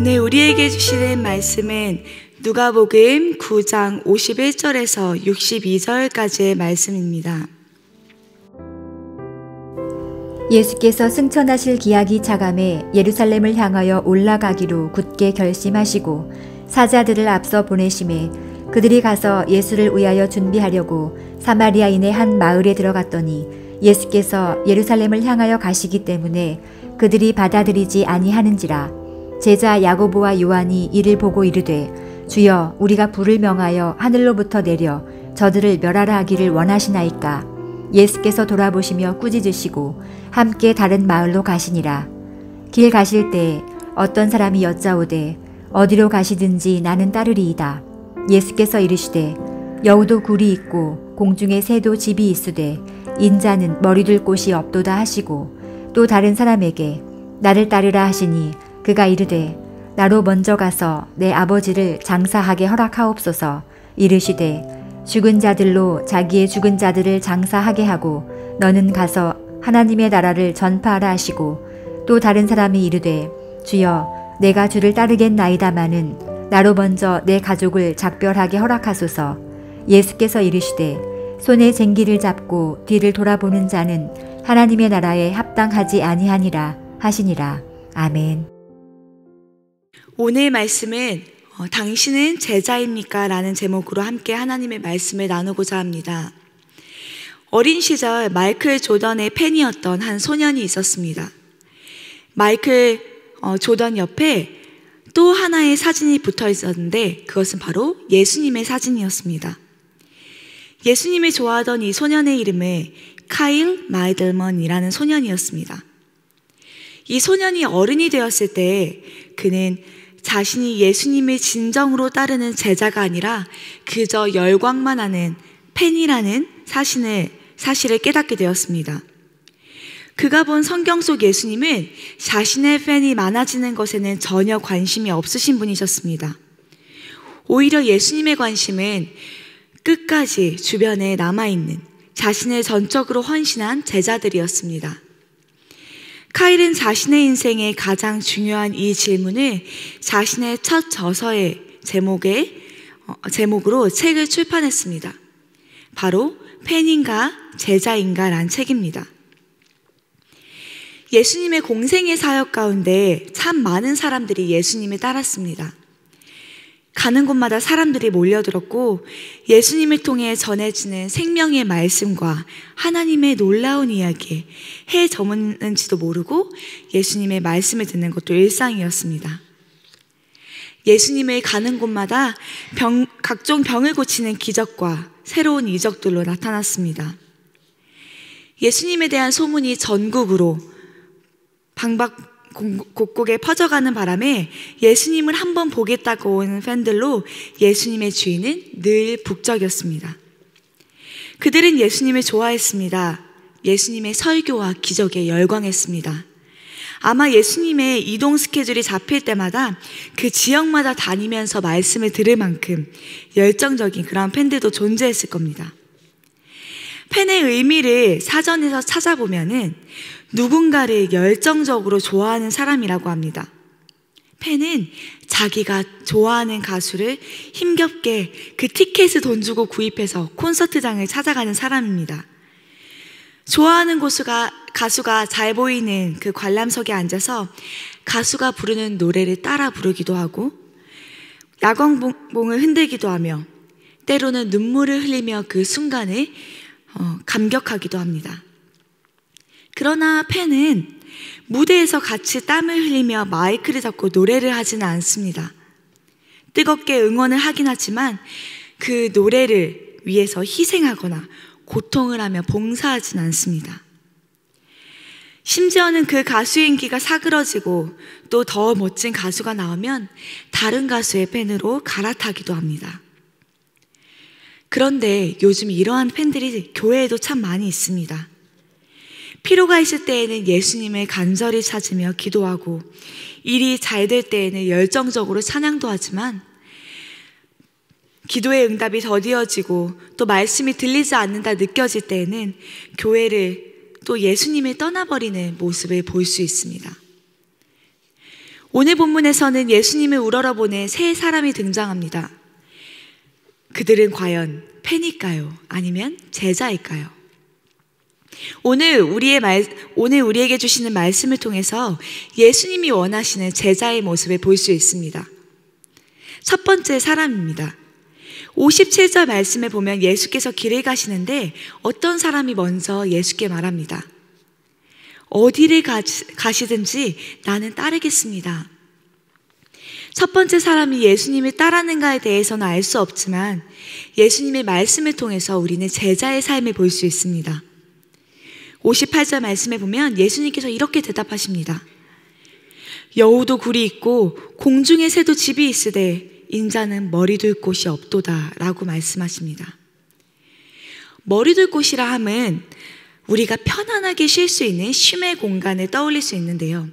오늘 우리에게 주시는 말씀은 누가복음 9장 51절에서 62절까지의 말씀입니다. 예수께서 승천하실 기약이 차감해 예루살렘을 향하여 올라가기로 굳게 결심하시고 사자들을 앞서 보내심에 그들이 가서 예수를 위하여 준비하려고 사마리아인의 한 마을에 들어갔더니 예수께서 예루살렘을 향하여 가시기 때문에 그들이 받아들이지 아니하는지라 제자 야고보와 요한이 이를 보고 이르되 주여 우리가 불을 명하여 하늘로부터 내려 저들을 멸하라 하기를 원하시나이까 예수께서 돌아보시며 꾸짖으시고 함께 다른 마을로 가시니라 길 가실 때 어떤 사람이 여짜오되 어디로 가시든지 나는 따르리이다 예수께서 이르시되 여우도 굴이 있고 공중에 새도 집이 있으되 인자는 머리둘 곳이 없도다 하시고 또 다른 사람에게 나를 따르라 하시니 그가 이르되 나로 먼저 가서 내 아버지를 장사하게 허락하옵소서 이르시되 죽은 자들로 자기의 죽은 자들을 장사하게 하고 너는 가서 하나님의 나라를 전파하라 하시고 또 다른 사람이 이르되 주여 내가 주를 따르겠나이다마는 나로 먼저 내 가족을 작별하게 허락하소서 예수께서 이르시되 손에 쟁기를 잡고 뒤를 돌아보는 자는 하나님의 나라에 합당하지 아니하니라 하시니라 아멘 오늘 말씀은 어, 당신은 제자입니까? 라는 제목으로 함께 하나님의 말씀을 나누고자 합니다. 어린 시절 마이클 조던의 팬이었던 한 소년이 있었습니다. 마이클 어, 조던 옆에 또 하나의 사진이 붙어 있었는데 그것은 바로 예수님의 사진이었습니다. 예수님이 좋아하던 이 소년의 이름은 카일 마이들먼이라는 소년이었습니다. 이 소년이 어른이 되었을 때 그는 자신이 예수님의 진정으로 따르는 제자가 아니라 그저 열광만 하는 팬이라는 사실을, 사실을 깨닫게 되었습니다. 그가 본 성경 속 예수님은 자신의 팬이 많아지는 것에는 전혀 관심이 없으신 분이셨습니다. 오히려 예수님의 관심은 끝까지 주변에 남아있는 자신을 전적으로 헌신한 제자들이었습니다. 카일은 자신의 인생의 가장 중요한 이 질문을 자신의 첫 저서의 제목에 어, 제목으로 책을 출판했습니다. 바로 팬인가 제자인가란 책입니다. 예수님의 공생의 사역 가운데 참 많은 사람들이 예수님을 따랐습니다. 가는 곳마다 사람들이 몰려들었고 예수님을 통해 전해지는 생명의 말씀과 하나님의 놀라운 이야기해저문는지도 모르고 예수님의 말씀을 듣는 것도 일상이었습니다. 예수님을 가는 곳마다 병, 각종 병을 고치는 기적과 새로운 이적들로 나타났습니다. 예수님에 대한 소문이 전국으로 방박, 곳곳에 퍼져가는 바람에 예수님을 한번 보겠다고 오는 팬들로 예수님의 주인은 늘 북적였습니다. 그들은 예수님을 좋아했습니다. 예수님의 설교와 기적에 열광했습니다. 아마 예수님의 이동 스케줄이 잡힐 때마다 그 지역마다 다니면서 말씀을 들을 만큼 열정적인 그런 팬들도 존재했을 겁니다. 팬의 의미를 사전에서 찾아보면은 누군가를 열정적으로 좋아하는 사람이라고 합니다. 팬은 자기가 좋아하는 가수를 힘겹게 그 티켓을 돈 주고 구입해서 콘서트장을 찾아가는 사람입니다. 좋아하는 고수가, 가수가 잘 보이는 그 관람석에 앉아서 가수가 부르는 노래를 따라 부르기도 하고 야광봉을 흔들기도 하며 때로는 눈물을 흘리며 그 순간을 어, 감격하기도 합니다. 그러나 팬은 무대에서 같이 땀을 흘리며 마이크를 잡고 노래를 하지는 않습니다. 뜨겁게 응원을 하긴 하지만 그 노래를 위해서 희생하거나 고통을 하며 봉사하진 않습니다. 심지어는 그 가수의 인기가 사그러지고 또 더 멋진 가수가 나오면 다른 가수의 팬으로 갈아타기도 합니다. 그런데 요즘 이러한 팬들이 교회에도 참 많이 있습니다. 피로가 있을 때에는 예수님을 간절히 찾으며 기도하고 일이 잘 될 때에는 열정적으로 찬양도 하지만 기도의 응답이 더디어지고 또 말씀이 들리지 않는다 느껴질 때에는 교회를 또 예수님을 떠나버리는 모습을 볼 수 있습니다. 오늘 본문에서는 예수님을 우러러보는 세 사람이 등장합니다. 그들은 과연 팬일까요? 아니면 제자일까요? 오늘 우리의 말, 오늘 우리에게 주시는 말씀을 통해서 예수님이 원하시는 제자의 모습을 볼 수 있습니다. 첫 번째 사람입니다. 57절 말씀에 보면 예수께서 길을 가시는데 어떤 사람이 먼저 예수께 말합니다. 어디를 가시, 든지 나는 따르겠습니다. 첫 번째 사람이 예수님을 따르는가에 대해서는 알 수 없지만 예수님의 말씀을 통해서 우리는 제자의 삶을 볼 수 있습니다. 58절 말씀에 보면 예수님께서 이렇게 대답하십니다. 여우도 굴이 있고 공중의 새도 집이 있으되 인자는 머리 둘 곳이 없도다 라고 말씀하십니다. 머리 둘 곳이라 함은 우리가 편안하게 쉴 수 있는 쉼의 공간을 떠올릴 수 있는데요.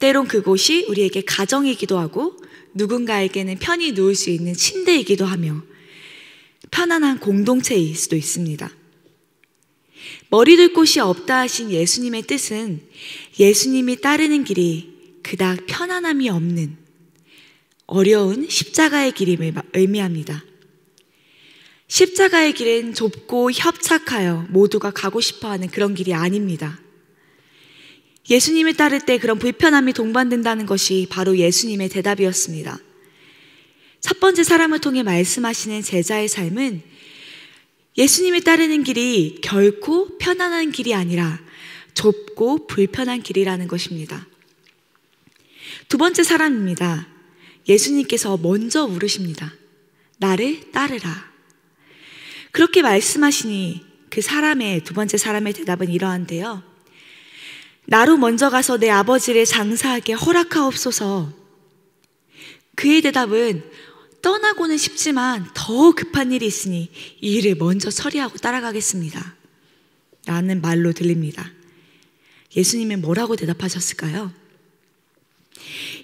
때론 그곳이 우리에게 가정이기도 하고 누군가에게는 편히 누울 수 있는 침대이기도 하며 편안한 공동체일 수도 있습니다. 머리둘 곳이 없다 하신 예수님의 뜻은 예수님이 따르는 길이 그닥 편안함이 없는 어려운 십자가의 길임을 의미합니다. 십자가의 길은 좁고 협착하여 모두가 가고 싶어 하는 그런 길이 아닙니다. 예수님을 따를 때 그런 불편함이 동반된다는 것이 바로 예수님의 대답이었습니다. 첫 번째 사람을 통해 말씀하시는 제자의 삶은 예수님이 따르는 길이 결코 편안한 길이 아니라 좁고 불편한 길이라는 것입니다. 두 번째 사람입니다. 예수님께서 먼저 물으십니다. 나를 따르라. 그렇게 말씀하시니 그 사람의 두 번째 사람의 대답은 이러한데요. 나로 먼저 가서 내 아버지를 장사하게 허락하옵소서. 그의 대답은 떠나고는 싶지만 더 급한 일이 있으니 이 일을 먼저 처리하고 따라가겠습니다. 라는 말로 들립니다. 예수님은 뭐라고 대답하셨을까요?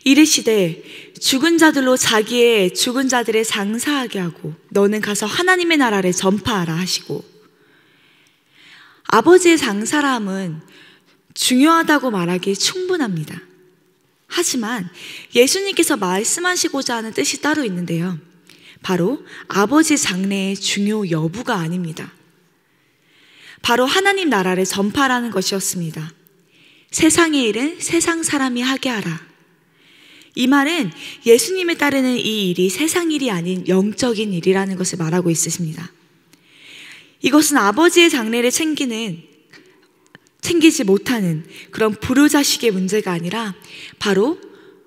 이르시되 죽은 자들로 자기의 죽은 자들의 장사하게 하고 너는 가서 하나님의 나라를 전파하라 하시고 아버지의 장사람은 중요하다고 말하기 충분합니다. 하지만 예수님께서 말씀하시고자 하는 뜻이 따로 있는데요. 바로 아버지 장래의 중요 여부가 아닙니다. 바로 하나님 나라를 전파라는 것이었습니다. 세상의 일은 세상 사람이 하게 하라. 이 말은 예수님을 따르는 이 일이 세상 일이 아닌 영적인 일이라는 것을 말하고 있으십니다. 이것은 아버지의 장례를 챙기는 챙기지 못하는 그런 부르자식의 문제가 아니라 바로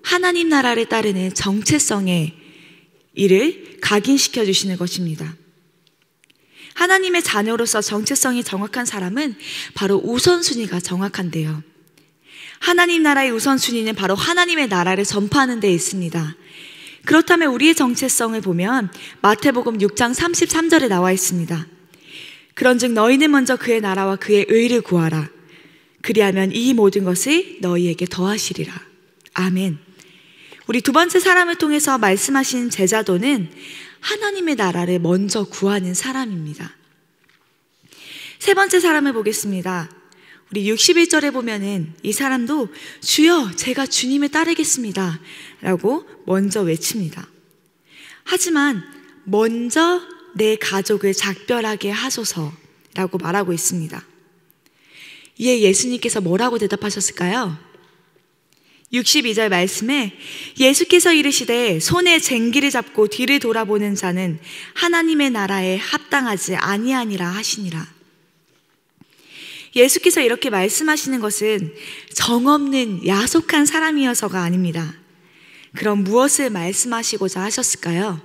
하나님 나라를 따르는 정체성의 일을 각인시켜 주시는 것입니다. 하나님의 자녀로서 정체성이 정확한 사람은 바로 우선순위가 정확한데요. 하나님 나라의 우선순위는 바로 하나님의 나라를 전파하는 데 있습니다. 그렇다면 우리의 정체성을 보면 마태복음 6장 33절에 나와 있습니다. 그런즉 너희는 먼저 그의 나라와 그의 의를 구하라. 그리하면 이 모든 것을 너희에게 더하시리라. 아멘. 우리 두 번째 사람을 통해서 말씀하신 제자도는 하나님의 나라를 먼저 구하는 사람입니다. 세 번째 사람을 보겠습니다. 우리 61절에 보면은 이 사람도 주여 제가 주님을 따르겠습니다. 라고 먼저 외칩니다. 하지만 먼저 내 가족을 작별하게 하소서 라고 말하고 있습니다. 이에 예, 예수님께서 뭐라고 대답하셨을까요? 62절 말씀에 예수께서 이르시되 손에 쟁기를 잡고 뒤를 돌아보는 자는 하나님의 나라에 합당하지 아니하니라 하시니라. 예수께서 이렇게 말씀하시는 것은 정없는 야속한 사람이어서가 아닙니다. 그럼 무엇을 말씀하시고자 하셨을까요?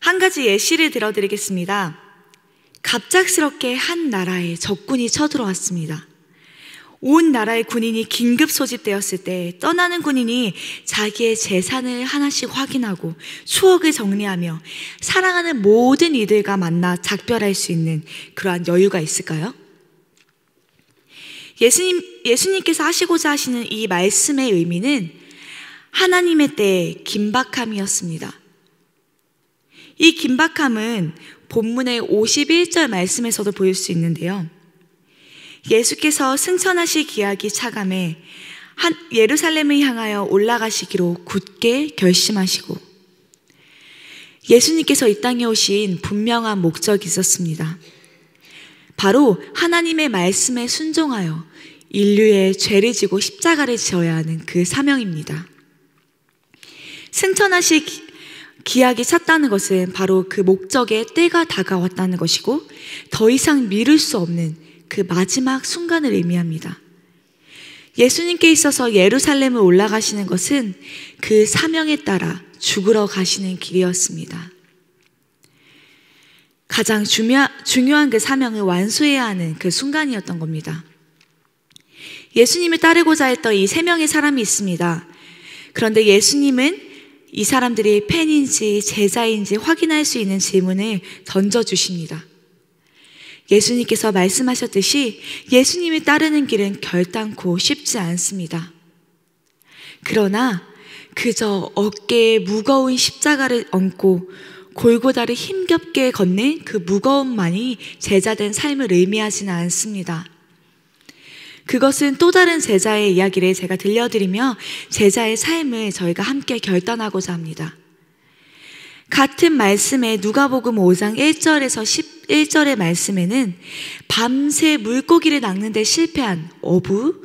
한 가지 예시를 들어드리겠습니다. 갑작스럽게 한 나라에 적군이 쳐들어왔습니다. 온 나라의 군인이 긴급 소집되었을 때 떠나는 군인이 자기의 재산을 하나씩 확인하고 추억을 정리하며 사랑하는 모든 이들과 만나 작별할 수 있는 그러한 여유가 있을까요? 예수님, 예수님께서 하시고자 하시는 이 말씀의 의미는 하나님의 때의 긴박함이었습니다. 이 긴박함은 본문의 51절 말씀에서도 보일 수 있는데요. 예수께서 승천하실 기약이 차감해 한 예루살렘을 향하여 올라가시기로 굳게 결심하시고 예수님께서 이 땅에 오신 분명한 목적이 있었습니다. 바로 하나님의 말씀에 순종하여 인류의 죄를 지고 십자가를 지어야 하는 그 사명입니다. 승천하실 기약이 찼다는 것은 바로 그 목적의 때가 다가왔다는 것이고 더 이상 미룰 수 없는 그 마지막 순간을 의미합니다. 예수님께 있어서 예루살렘을 올라가시는 것은 그 사명에 따라 죽으러 가시는 길이었습니다. 가장 중요, 중요한 그 사명을 완수해야 하는 그 순간이었던 겁니다. 예수님을 따르고자 했던 이 세 명의 사람이 있습니다. 그런데 예수님은 이 사람들이 팬인지 제자인지 확인할 수 있는 질문을 던져주십니다. 예수님께서 말씀하셨듯이 예수님을 따르는 길은 결단코 쉽지 않습니다. 그러나 그저 어깨에 무거운 십자가를 얹고 골고다를 힘겹게 걷는 그 무거움만이 제자된 삶을 의미하지는 않습니다. 그것은 또 다른 제자의 이야기를 제가 들려드리며 제자의 삶을 저희가 함께 결단하고자 합니다. 같은 말씀에 누가복음 5장 1절에서 11절의 말씀에는 밤새 물고기를 낚는데 실패한 어부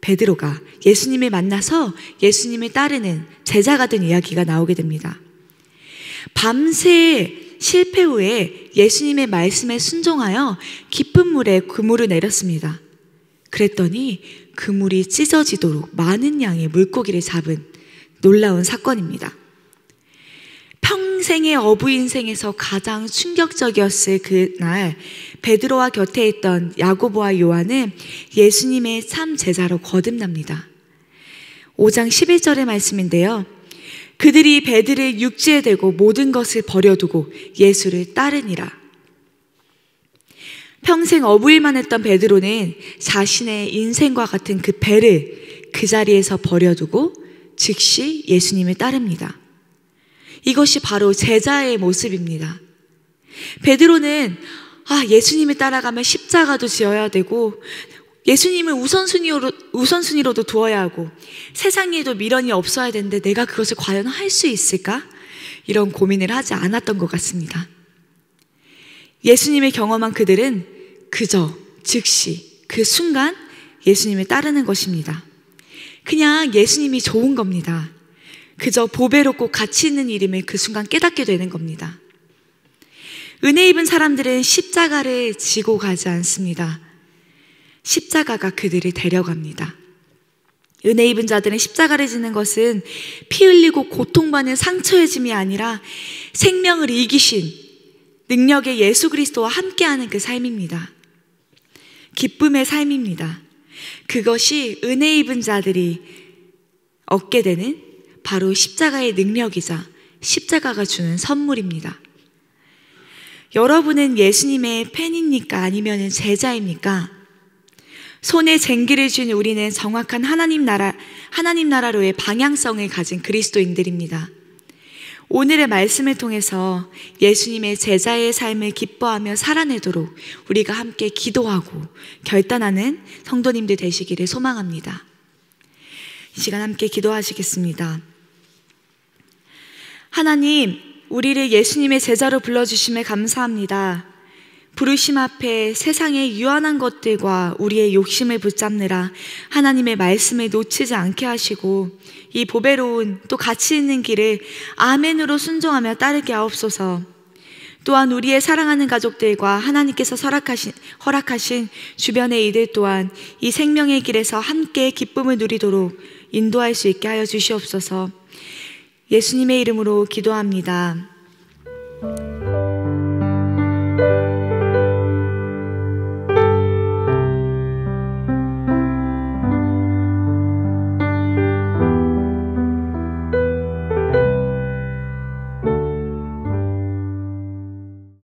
베드로가 예수님을 만나서 예수님을 따르는 제자가 된 이야기가 나오게 됩니다. 밤새 실패 후에 예수님의 말씀에 순종하여 깊은 물에 그물을 내렸습니다. 그랬더니 그물이 찢어지도록 많은 양의 물고기를 잡은 놀라운 사건입니다. 평생의 어부 인생에서 가장 충격적이었을 그날 베드로와 곁에 있던 야고보와 요한은 예수님의 참 제자로 거듭납니다. 5장 11절의 말씀인데요. 그들이 배들을 육지에 대고 모든 것을 버려두고 예수를 따르니라. 평생 어부일만 했던 베드로는 자신의 인생과 같은 그 배를 그 자리에서 버려두고 즉시 예수님을 따릅니다. 이것이 바로 제자의 모습입니다. 베드로는 아, 예수님을 따라가면 십자가도 지어야 되고 예수님을 우선순위로, 우선순위로도 두어야 하고 세상 에도 미련이 없어야 되는데 내가 그것을 과연 할 수 있을까? 이런 고민을 하지 않았던 것 같습니다. 예수님의 경험한 그들은 그저 즉시 그 순간 예수님을 따르는 것입니다. 그냥 예수님이 좋은 겁니다. 그저 보배롭고 가치 있는 이름을 그 순간 깨닫게 되는 겁니다. 은혜 입은 사람들은 십자가를 지고 가지 않습니다. 십자가가 그들을 데려갑니다. 은혜 입은 자들은 십자가를 지는 것은 피 흘리고 고통받는 상처의 짐이 아니라 생명을 이기신 능력의 예수 그리스도와 함께하는 그 삶입니다. 기쁨의 삶입니다. 그것이 은혜 입은 자들이 얻게 되는 바로 십자가의 능력이자 십자가가 주는 선물입니다. 여러분은 예수님의 팬입니까? 아니면 제자입니까? 손에 쟁기를 쥔 우리는 정확한 하나님 나라, 하나님 나라로의 방향성을 가진 그리스도인들입니다. 오늘의 말씀을 통해서 예수님의 제자의 삶을 기뻐하며 살아내도록 우리가 함께 기도하고 결단하는 성도님들 되시기를 소망합니다. 이 시간 함께 기도하시겠습니다. 하나님, 우리를 예수님의 제자로 불러주심에 감사합니다. 부르심 앞에 세상의 유한한 것들과 우리의 욕심을 붙잡느라 하나님의 말씀을 놓치지 않게 하시고 이 보배로운 또 가치 있는 길을 아멘으로 순종하며 따르게 하옵소서. 또한 우리의 사랑하는 가족들과 하나님께서 허락하신, 허락하신 주변의 이들 또한 이 생명의 길에서 함께 기쁨을 누리도록 인도할 수 있게 하여 주시옵소서. 예수님의 이름으로 기도합니다.